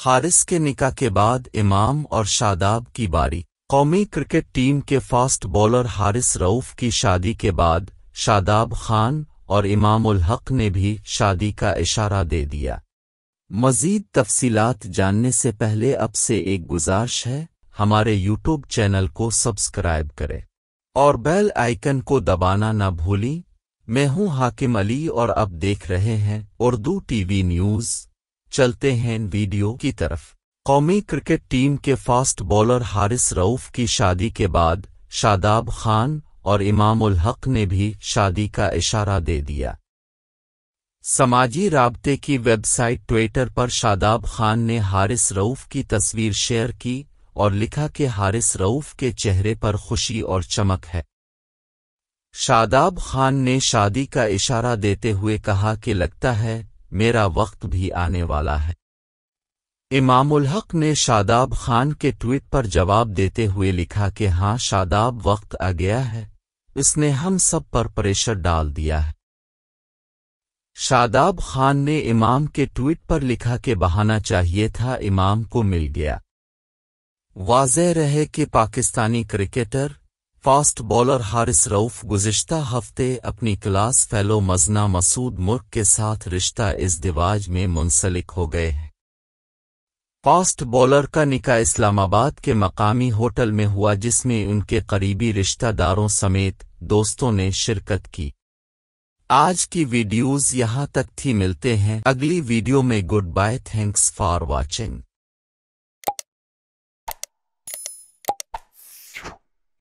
हारिस के निका के बाद इमाम और शादाब की बारी कौमी क्रिकेट टीम के फास्ट बॉलर हारिस रऊफ की शादी के बाद शादाब खान और इमामुल हक ने भी शादी का इशारा दे दिया मजीद तफसीलात जानने से पहले अब से एक गुजारिश है हमारे यूट्यूब चैनल को सब्सक्राइब करें और बेल आइकन को दबाना न भूलें मैं हूं हाकिम अली और अब देख रहे हैं उर्दू टीवी न्यूज़ चलते हैं वीडियो की तरफ कौमी क्रिकेट टीम के फास्ट बॉलर हारिस रऊफ की शादी के बाद शादाब खान और इमाम उल हक ने भी शादी का इशारा दे दिया समाजी राबते की वेबसाइट ट्विटर पर शादाब खान ने हारिस रऊफ की तस्वीर शेयर की और लिखा कि हारिस रऊफ के चेहरे पर खुशी और चमक है शादाब खान ने शादी का इशारा देते हुए कहा कि लगता है मेरा वक्त भी आने वाला है इमामुल हक ने शादाब खान के ट्वीट पर जवाब देते हुए लिखा कि हाँ शादाब वक्त आ गया है इसने हम सब पर प्रेशर डाल दिया है शादाब खान ने इमाम के ट्वीट पर लिखा कि बहाना चाहिए था इमाम को मिल गया वाजह रहे कि Pakistani cricketer fast bowler Haris Rauf गुजश्ता हफ्ते अपनी क्लास फेलो मजना मसूद मुर्क के साथ रिश्ता इस दिवाज में मुंसलिक हो गए हैं फास्ट बॉलर का निका इस्लामाबाद के मकामी होटल में हुआ जिसमें उनके करीबी रिश्तेदारों समेत दोस्तों ने शिरकत की आज की वीडियोस यहाँ तक थी मिलते हैं अगली वीडियो में goodbye thanks for watching